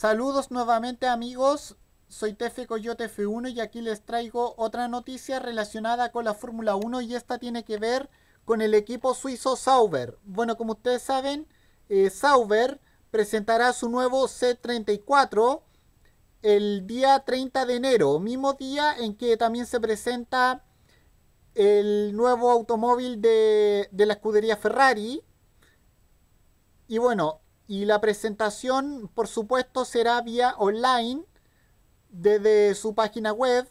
Saludos nuevamente amigos, soy Tefe Coyote F1 y aquí les traigo otra noticia relacionada con la Fórmula 1 y esta tiene que ver con el equipo suizo Sauber. Bueno, como ustedes saben, eh, Sauber presentará su nuevo C34 el día 30 de enero, mismo día en que también se presenta el nuevo automóvil de, de la escudería Ferrari. Y bueno, y la presentación, por supuesto, será vía online desde su página web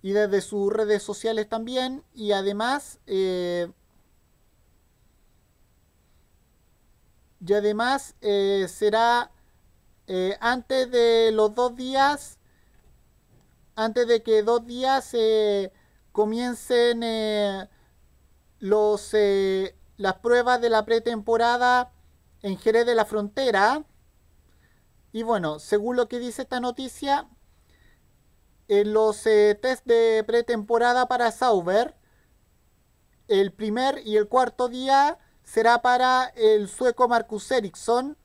y desde sus redes sociales también. Y además, eh, y además eh, será eh, antes de los dos días, antes de que dos días comiencen los, las pruebas de la pretemporada en Jerez de la Frontera. Y bueno, según lo que dice esta noticia, en los eh, test de pretemporada para Sauber, el primer y el cuarto día será para el sueco Marcus Ericsson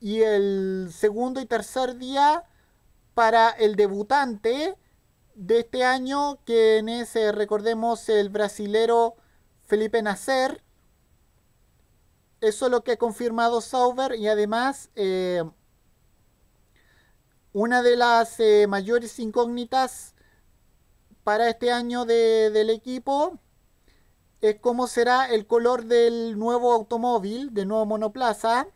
y el segundo y tercer día para el debutante de este año, que es, recordemos, el brasilero Felipe Nasser. Eso es lo que ha confirmado Sauber y además eh, una de las eh, mayores incógnitas para este año del equipo es cómo será el color del nuevo automóvil, del nuevo monoplaza.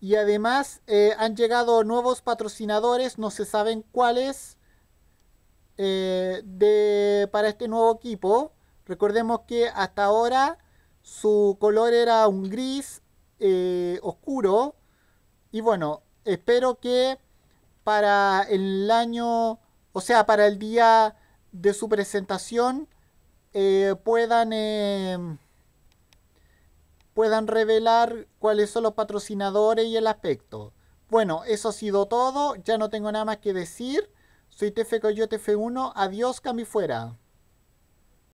Y además eh, han llegado nuevos patrocinadores, no se saben cuáles, para este nuevo equipo. Recordemos que hasta ahora su color era un gris eh, oscuro. Y bueno, espero que para el año, o sea, para el día de su presentación, eh, puedan, eh, puedan revelar cuáles son los patrocinadores y el aspecto. Bueno, eso ha sido todo. Ya no tengo nada más que decir. Soy f 1 Adiós, Cami fuera.